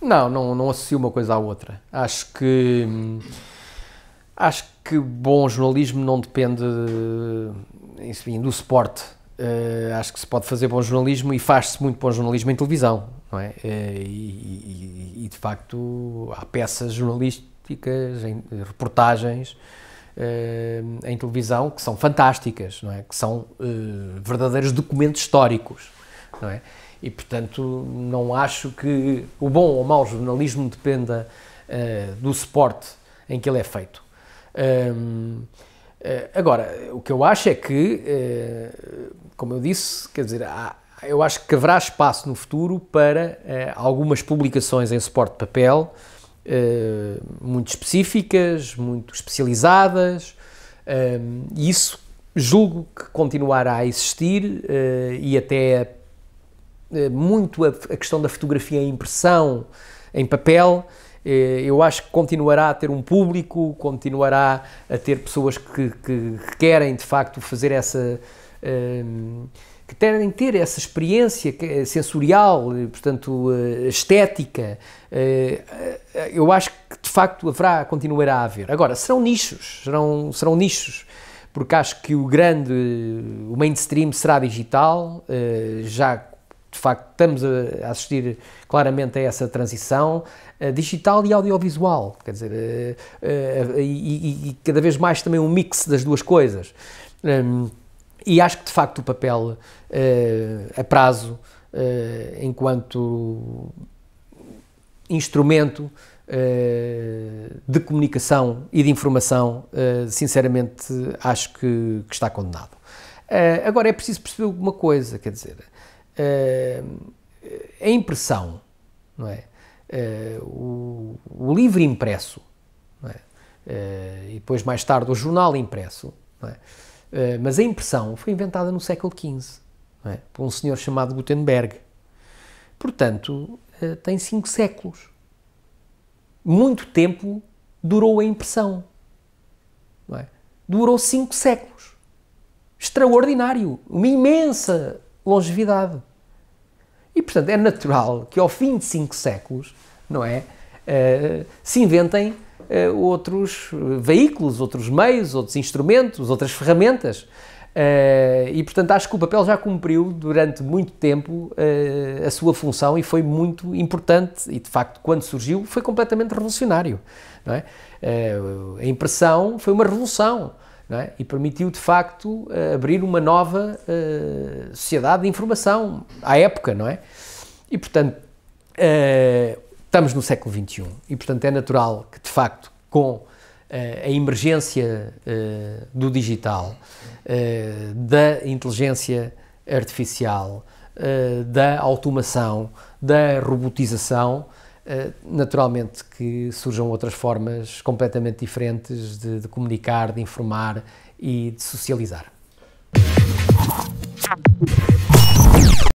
Não, não, não associo uma coisa à outra. Acho que. Acho que bom jornalismo não depende enfim, do suporte. Uh, acho que se pode fazer bom jornalismo e faz-se muito bom jornalismo em televisão, não é? Uh, e, e, e, de facto há peças jornalísticas, em, reportagens uh, em televisão que são fantásticas, não é? Que são verdadeiros documentos históricos, não é? e, portanto, não acho que o bom ou mau jornalismo dependa uh, do suporte em que ele é feito. Um, eh, agora, o que eu acho é que, eh, como eu disse, quer dizer, há, eu acho que haverá espaço no futuro para algumas publicações em suporte de papel muito específicas, muito especializadas, e isso julgo que continuará a existir e até eh, muito a, a questão da fotografia em impressão, em papel, eh, eu acho que continuará a ter um público, continuará a ter pessoas que, que, que querem de facto fazer essa. Ehm, que querem ter essa experiência eh, sensorial, portanto, estética. Eu acho que de facto haverá, continuará a haver. Agora, serão nichos, serão, serão nichos, porque acho que o grande, o mainstream será digital, já de facto estamos a assistir claramente a essa transição eh, digital e audiovisual, quer dizer, eh, eh, e, cada vez mais também um mix das duas coisas. Hum, e acho que de facto o papel a prazo, enquanto instrumento de comunicação e de informação, sinceramente acho que, que está condenado. Agora é preciso perceber uma coisa, quer dizer, eh, a impressão, não é? Eh, o, o livro impresso, é? Eh, e depois mais tarde o jornal impresso, é? mas a impressão foi inventada no século XV é? por um senhor chamado Gutenberg. Portanto, tem cinco séculos. Muito tempo durou a impressão. É? Durou cinco séculos. Extraordinário, uma imensa longevidade. E, portanto, é natural que ao fim de cinco séculos, não é? Uh, se inventem uh, outros veículos, outros meios, outros instrumentos, outras ferramentas. Uh, e, portanto, acho que o papel já cumpriu durante muito tempo a sua função e foi muito importante. E, de facto, quando surgiu, foi completamente revolucionário. É? a impressão foi uma revolução. É? e permitiu de facto eh, abrir uma nova uh, sociedade de informação à época, não é? E portanto uh, estamos no século XXI e portanto é natural que de facto com uh, a emergência do digital, da inteligência artificial, da automação, da robotização, eh, naturalmente que surjam outras formas completamente diferentes de, de comunicar, de informar e de socializar.